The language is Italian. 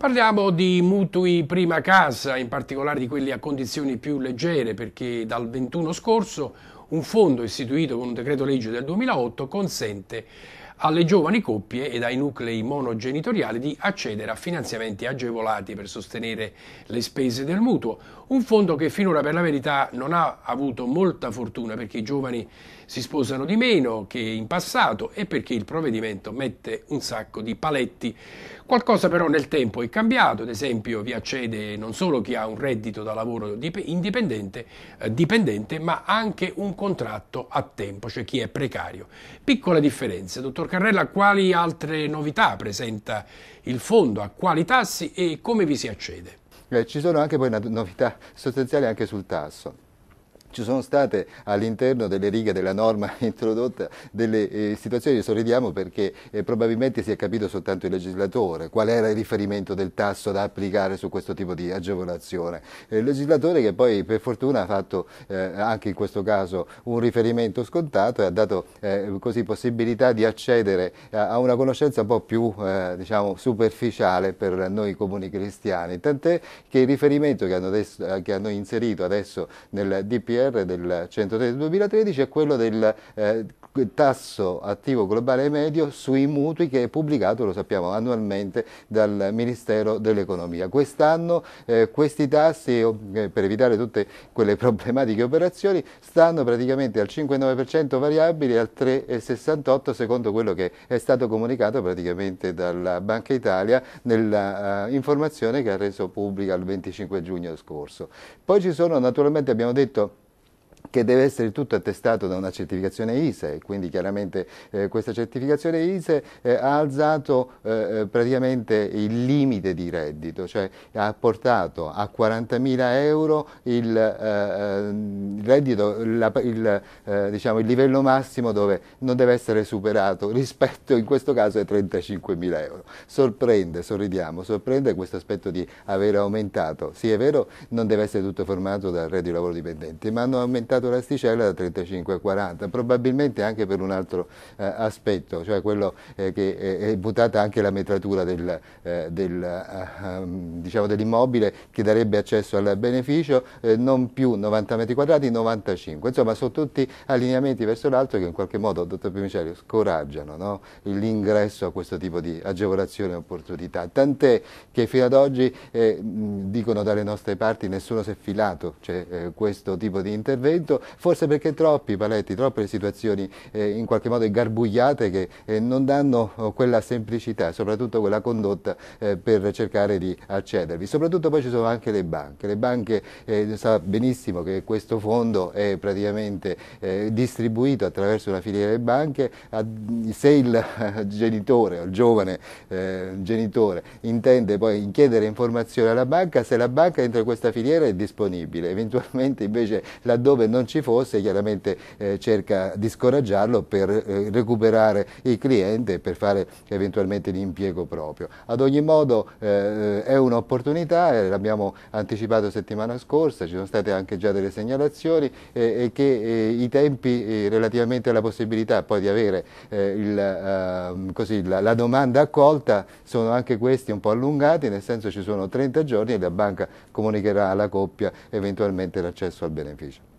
Parliamo di mutui prima casa, in particolare di quelli a condizioni più leggere, perché dal 21 scorso un fondo istituito con un decreto legge del 2008 consente alle giovani coppie ed ai nuclei monogenitoriali di accedere a finanziamenti agevolati per sostenere le spese del mutuo, un fondo che finora per la verità non ha avuto molta fortuna perché i giovani si sposano di meno che in passato e perché il provvedimento mette un sacco di paletti. Qualcosa però nel tempo è cambiato, ad esempio vi accede non solo chi ha un reddito da lavoro indipendente, eh, dipendente, ma anche un contratto a tempo, cioè chi è precario. Piccola differenza, dottor Carrella, quali altre novità presenta il fondo, a quali tassi e come vi si accede? Eh, ci sono anche poi novità sostanziali anche sul tasso ci sono state all'interno delle righe della norma introdotta delle eh, situazioni che sorridiamo perché eh, probabilmente si è capito soltanto il legislatore qual era il riferimento del tasso da applicare su questo tipo di agevolazione. Eh, il legislatore che poi per fortuna ha fatto eh, anche in questo caso un riferimento scontato e ha dato eh, così possibilità di accedere a, a, una conoscenza un po' più diciamo, superficiale per noi comuni cristiani, tant'è che il riferimento che hanno, adesso, che hanno inserito adesso nel DPR CCR del 103 del 2013 è quello del eh, tasso attivo globale medio sui mutui che è pubblicato, lo sappiamo, annualmente dal Ministero dell'Economia. Quest'anno eh, questi tassi, eh, per evitare tutte quelle problematiche operazioni, stanno praticamente al 5,9% variabili e al 3,68% secondo quello che è stato comunicato praticamente dalla Banca Italia nell'informazione eh, informazione che ha reso pubblica il 25 giugno scorso. Poi ci sono, naturalmente abbiamo detto, che deve essere tutto attestato da una certificazione ISE, quindi chiaramente eh, questa certificazione ISE eh, ha alzato eh, eh, praticamente il limite di reddito, cioè ha portato a 40.000 euro il, eh, eh, il reddito, la, il, diciamo, il, livello massimo dove non deve essere superato rispetto in questo caso ai 35.000 euro. Sorprende, sorridiamo, sorprende questo aspetto di aver aumentato, sì è vero non deve essere tutto formato dal reddito di lavoro dipendente, ma hanno aumentato superato l'asticella da 35 a 40, probabilmente anche per un altro eh, aspetto, cioè quello eh, che è buttata anche la metratura del, eh, del, eh, ehm, diciamo dell'immobile che darebbe accesso al beneficio, eh, non più 90 metri quadrati, 95. Insomma, sono tutti allineamenti verso l'alto che in qualche modo, dottor Primicelli, scoraggiano no? l'ingresso a questo tipo di agevolazione e opportunità. Tant'è che fino ad oggi dicono dalle nostre parti nessuno si è filato cioè, questo tipo di intervento momento, forse perché troppi, Paletti, troppe situazioni eh, in qualche modo garbugliate che eh, non danno oh, quella semplicità, soprattutto quella condotta eh, per cercare di accedervi. Soprattutto poi ci sono anche le banche, le banche eh, sa benissimo che questo fondo è praticamente eh, distribuito attraverso una filiera delle banche, se il eh, genitore o il giovane genitore intende poi chiedere informazioni alla banca, se la banca entro questa filiera è disponibile, eventualmente invece laddove non non ci fosse, chiaramente eh, cerca di scoraggiarlo per eh, recuperare il cliente e per fare eventualmente l'impiego proprio. Ad ogni modo eh, è un'opportunità, eh, l'abbiamo anticipato settimana scorsa, ci sono state anche già delle segnalazioni eh, e che eh, i tempi relativamente alla possibilità poi di avere il, ehm, così, la, la domanda accolta sono anche questi un po' allungati, nel senso ci sono 30 giorni e la banca comunicherà alla coppia eventualmente l'accesso al beneficio.